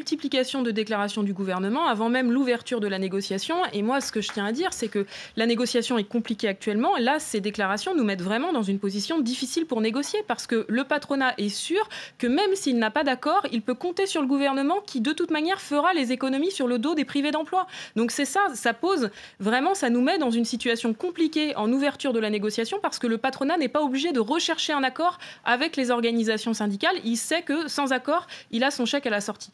multiplication de déclarations du gouvernement avant même l'ouverture de la négociation. Et moi, ce que je tiens à dire, c'est que la négociation est compliquée actuellement. Là, ces déclarations nous mettent vraiment dans une position difficile pour négocier parce que le patronat est sûr que même s'il n'a pas d'accord, il peut compter sur le gouvernement qui, de toute manière, fera les économies sur le dos des privés d'emploi. Donc c'est ça, ça pose vraiment, ça nous met dans une situation compliquée en ouverture de la négociation parce que le patronat n'est pas obligé de rechercher un accord avec les organisations syndicales. Il sait que sans accord, il a son chèque à la sortie.